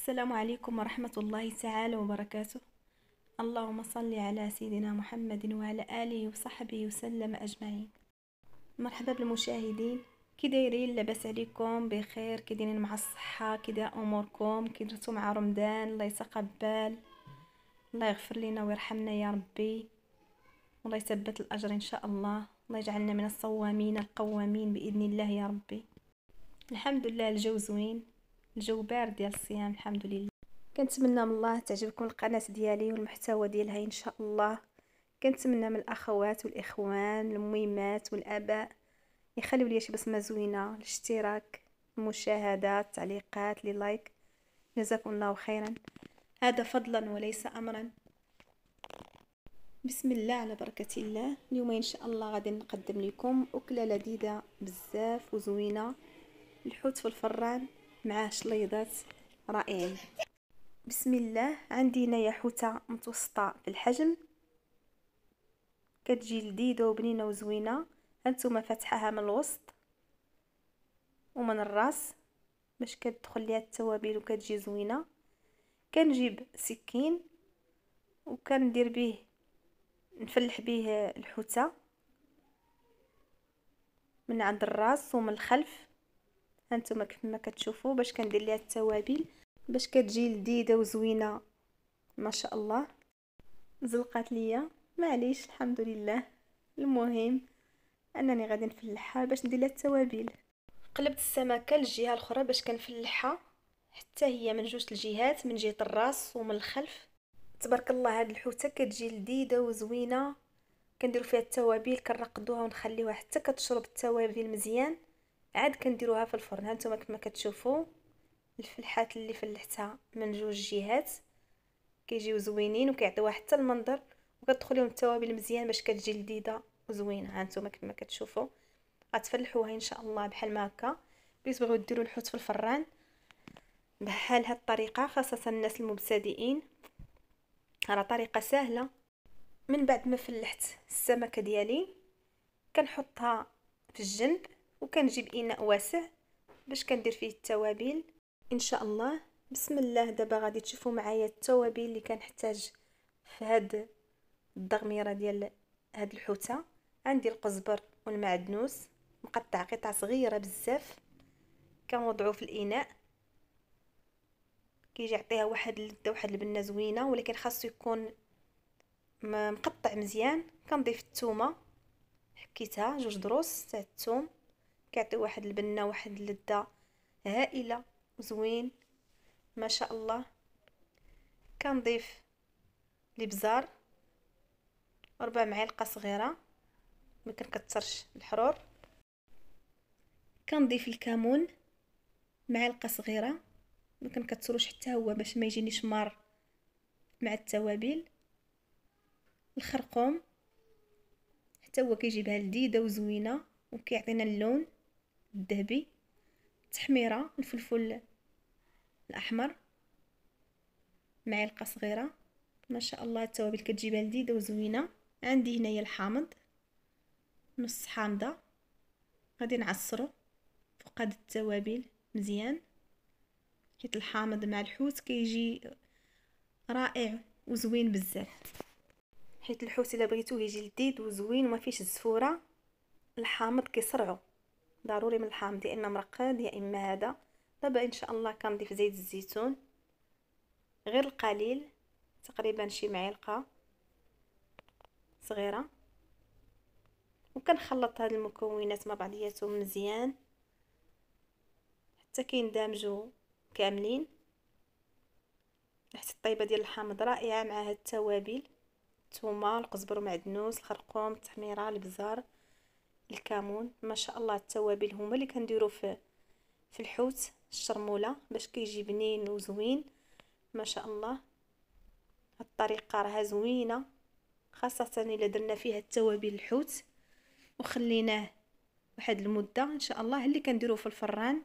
السلام عليكم ورحمة الله تعالى وبركاته اللهم صل على سيدنا محمد وعلى آله وصحبه وسلم أجمعين مرحبا بالمشاهدين كي لاباس عليكم بخير كي مع الصحة كي أموركم كي مع رمضان الله يتقبل الله يغفر لنا ويرحمنا يا ربي والله يثبت الأجر إن شاء الله الله يجعلنا من الصوامين القوامين بإذن الله يا ربي الحمد لله الجو زوين الجو بارد ديال الصيام الحمد لله كنتمنى من الله تعجبكم القناه ديالي والمحتوى ديالها ان شاء الله كنتمنى من الاخوات والاخوان الميمات والاباء يخليوا لي شي بسمه زوينه الاشتراك المشاهدات التعليقات لي لايك جزاكم الله خيرا هذا فضلا وليس امرا بسم الله على بركه الله اليوم ان شاء الله غادي نقدم لكم اكله لذيذه بزاف وزوينه الحوت في الفران مع شليضات رائعين بسم الله عندي هنايا حوته متوسطه في الحجم كتجي لذيذه وبنينه وزوينه هانتوما فاتحاها من الوسط ومن الراس باش كتدخل ليها التوابل وكتجي زوينه كنجيب سكين وكندير به نفلح به الحوته من عند الراس ومن الخلف هانتوما كيفما كتشوفوا باش كندير ليها التوابل باش كتجي لذيذه وزوينه ما شاء الله زلقات ليا معليش الحمد لله المهم انني غادي نفلحها باش ندير ليها التوابل قلبت السمكه للجهه الاخرى باش كنفلحها حتى هي من جوج الجهات من جهه الراس ومن الخلف تبارك الله هاد الحوته كتجي لذيذه وزوينه كنديروا فيها التوابل كنرقدوها ونخليوها حتى كتشرب التوابل مزيان عاد كنديروها في الفرن هانتوما كما كتشوفوا الفلحات اللي فلحتها من جوج جهات كيجيو زوينين وكيعطيوها حتى المنظر وكتدخليهم التوابل مزيان باش كتجي لذيذه وزوينه هانتوما كما كتشوفوا غتفلحوها ان شاء الله بحال ما هكا تبغيو ديروا الحوت في الفران بحال هاد الطريقه خاصه الناس المبتدئين راه طريقه سهله من بعد ما فلحت السمكه ديالي كنحطها في الجنب وكنجيب اناء واسع باش كندير فيه التوابل ان شاء الله بسم الله دابا غادي تشوفوا معايا التوابل اللي كنحتاج في هاد الضغميره ديال هاد الحوته عندي القزبر والمعدنوس مقطع قطع صغيره بزاف كنوضعو في الاناء كيجي يعطيها واحد اللذه واحد البنه زوينه ولكن خاصو يكون مقطع مزيان كنضيف الثومه حكيتها جوج دروس تاع الثوم كيعطي واحد البنه واحد اللذه هائله وزوين ما شاء الله كنضيف الابزار ربع معلقه صغيره ما كنكثرش الحرور كنضيف الكمون معلقه صغيره ما كنكثروش حتى هو باش ما يجينيش مار مع التوابل الخرقوم حتى هو كيجيبها لذيذه وزوينه وكيعطينا اللون الذهبي التحميره الفلفل الاحمر معلقه صغيره ما شاء الله التوابل كتجيبها لذيذه وزوينه عندي هنايا الحامض نص حامضه غادي نعصره فوق هاد التوابل مزيان حيت الحامض مع الحوت كيجي رائع وزوين بزاف حيت الحوت الا بغيتوه يجي لذيذ وزوين وما فيش الزفوره الحامض كيسرعو ضروري من الحامض يا اما مرقد يا اما هذا دابا ان شاء الله كنضيف زيت الزيتون غير القليل تقريبا شي معلقه صغيره وكنخلط هذه المكونات مع بعضياتهم مزيان حتى كيندمجوا كاملين ريحه الطيبه ديال الحامض رائعه مع هاد التوابل الثومه القزبر ومعدنوس الخرقوم التحميره البزار الكمون ما شاء الله التوابل هما اللي كنديرو في في الحوت الشرموله باش كيجي بنين وزوين ما شاء الله هاد الطريقه راها زوينه خاصه الا درنا فيها التوابل الحوت وخليناه واحد المده ان شاء الله اللي كنديروه في الفران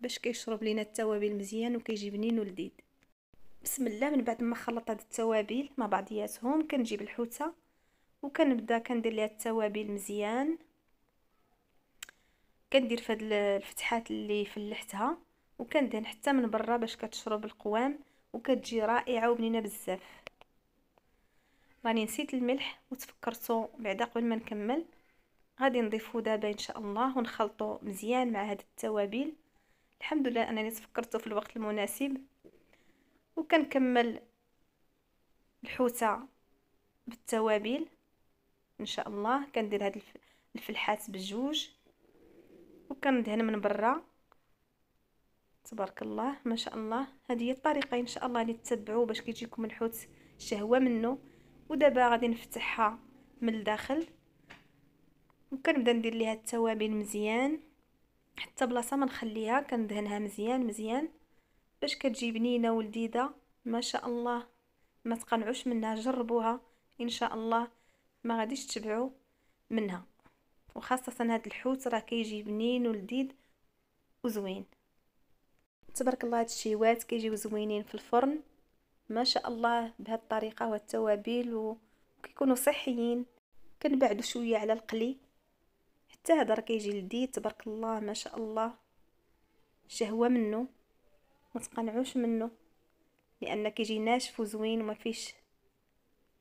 باش كيشرب لينا التوابل مزيان وكيجي بنين ولذيذ بسم الله من بعد ما خلطت هاد التوابل مع بعضياتهم كنجيب الحوته وكنبدا كندير ليها التوابل مزيان كندير فهاد الفتحات اللي فلحتها وكندهن حتى من برا باش كتشرب القوام وكتجي رائعه وبنينه بزاف راني نسيت الملح وتفكرتو بعدا قبل ما نكمل غادي نضيفو دابا ان شاء الله ونخلطو مزيان مع هاد التوابل الحمد لله انني تفكرتو في الوقت المناسب وكنكمل الحوته بالتوابل ان شاء الله كندير هاد الفلحات بجوج وكندهن من برا تبارك الله ما شاء الله هذه هي الطريقه ان شاء الله اللي تتبعوا باش كيجيكم الحوت الشهوه منه ودابا غادي نفتحها من الداخل وكنبدا ندير ليها التوابل مزيان حتى بلاصه ما نخليها كندهنها مزيان مزيان باش كتجي بنينه ولذيذه ما شاء الله ما تقنعوش منها جربوها ان شاء الله ما غاديش تشبعوا منها وخاصة هاد الحوت راه كيجي بنين ولذيذ وزوين تبارك الله هاد الشيوات كيجيو زوينين في الفرن ما شاء الله بهاد الطريقة والتوابل وكيكونوا صحيين كنبعدو شوية على القلي حتى هذا راه كيجي لذيذ تبارك الله ما شاء الله شهوة منه ما تقنعوش منه لان كيجي ناشف وزوين وما فيش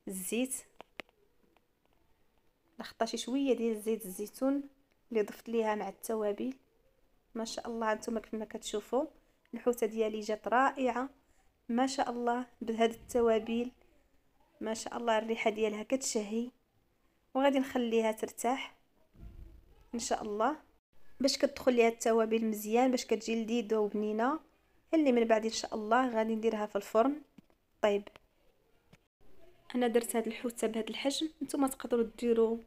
الزيت غطى شي شويه ديال زيت الزيتون اللي ضفت ليها مع التوابل ما شاء الله نتوما كيفما كتشوفوا الحوته ديالي جات رائعه ما شاء الله بهاد التوابل ما شاء الله الريحه ديالها كتشهي وغادي نخليها ترتاح ان شاء الله باش كتدخل ليها التوابل مزيان باش كتجي لذيذه وبنينه اللي من بعد ان شاء الله غادي نديرها في الفرن طيب انا درت هاد الحوته بهاد الحجم نتوما تقدروا ديروا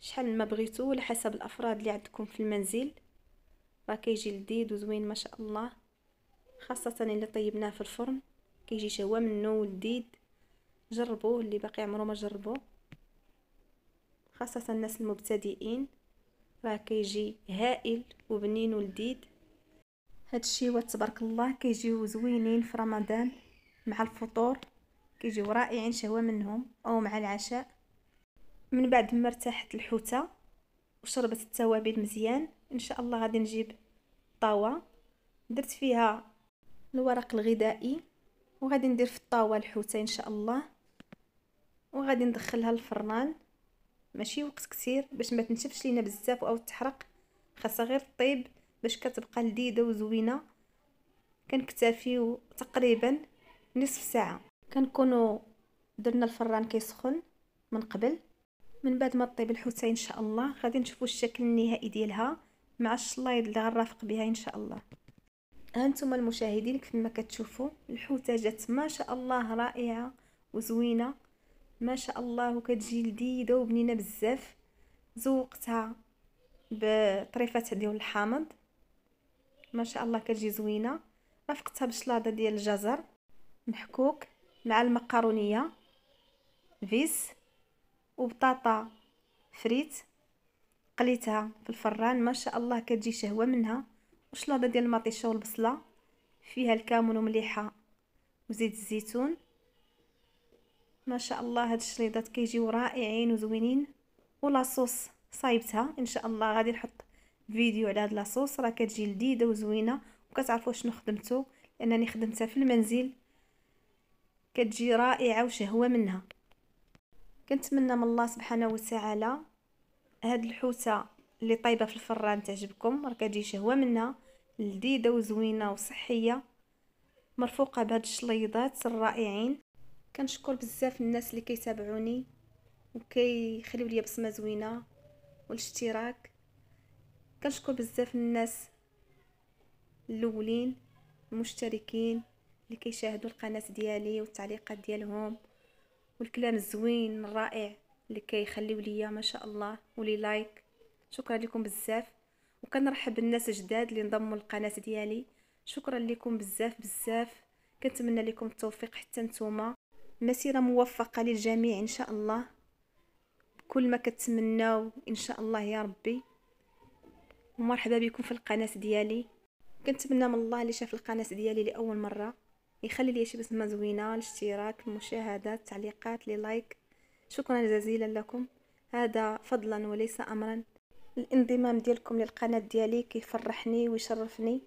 شحال ما بغيتو على حسب الافراد اللي عندكم في المنزل راه كيجي لذيذ وزوين ما شاء الله خاصه الا طيبناه في الفرن كيجي شهوه منه ولذيذ جربوه اللي باقي عمرو ما جربوه خاصه الناس المبتدئين راه كيجي هائل وبنين ولذيذ هاد الشيوات تبارك الله كيجيو زوينين في رمضان مع الفطور كيجيو رائعين شهوه منهم او مع العشاء من بعد ما ارتاحت الحوته وشربت التوابل مزيان ان شاء الله غادي نجيب طاوه درت فيها الورق الغذائي وغادي ندير في الطاوه الحوته ان شاء الله وغادي ندخلها الفران ماشي وقت كثير باش ما تنشفش لينا بزاف او تحرق خاصها غير طيب باش كتبقى لذيذه وزوينه كنكتفيو تقريبا نصف ساعه كنكونوا درنا الفران كيسخن من قبل من بعد ما طيب الحوتة ان شاء الله غادي نشوفوا الشكل النهائي ديالها مع الشلايض اللي غنرافق بها ان شاء الله انتم المشاهدين كيفما كتشوفوا الحوتة جات ما شاء الله رائعة وزوينة ما شاء الله وكتجي لذيذة وبنينة بزاف زوقتها بطريفات ديال الحامض ما شاء الله كتجي زوينة رافقتها بشلاضة ديال الجزر محكوك مع المقارونية فيس وبطاطا فريت قليتها في الفران ما شاء الله كتجي شهوه منها وشلاضه ديال المطيشه والبصله فيها الكامون ومليحه وزيت الزيتون ما شاء الله هاد الشريضات كيجيو رائعين وزوينين ولاصوص صايبتها ان شاء الله غادي نحط فيديو على هاد لاصوص راه كتجي لذيذه وزوينه وكتعرفوا شنو خدمتو لانني خدمتها في المنزل كتجي رائعه وشهوه منها كنتمنى من الله سبحانه وتعالى هاد الحوته اللي طايبه في الفران تعجبكم راه كتجي شهوه منها لذيذه وزوينه وصحيه مرفوقه بهاد الشليضات الرائعين كنشكر بزاف الناس اللي كيتابعوني وكيخليو لي بصمه زوينه والاشتراك كنشكر بزاف الناس الاولين المشتركين اللي كيشاهدوا القناه ديالي والتعليقات ديالهم والكلام الزوين الرائع اللي كيخليو ليا ما شاء الله ولي لايك شكرا لكم بزاف وكنرحب بالناس الجداد اللي انضموا للقناه ديالي شكرا لكم بزاف بزاف كنتمنى لكم التوفيق حتى نتوما مسيره موفقه للجميع ان شاء الله كل ما كتمناو ان شاء الله يا ربي ومرحبا بكم في القناه ديالي كنتمنى من الله اللي شاف القناه ديالي لاول مره يخلي لي شي بسمه زوينه الاشتراك المشاهدات التعليقات لي لايك شكرا جزيلا لكم هذا فضلا وليس امرا الانضمام ديالكم للقناه ديالي كيفرحني ويشرفني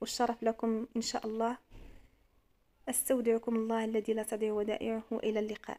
والشرف لكم ان شاء الله استودعكم الله الذي لا تضيع ودائعه الى اللقاء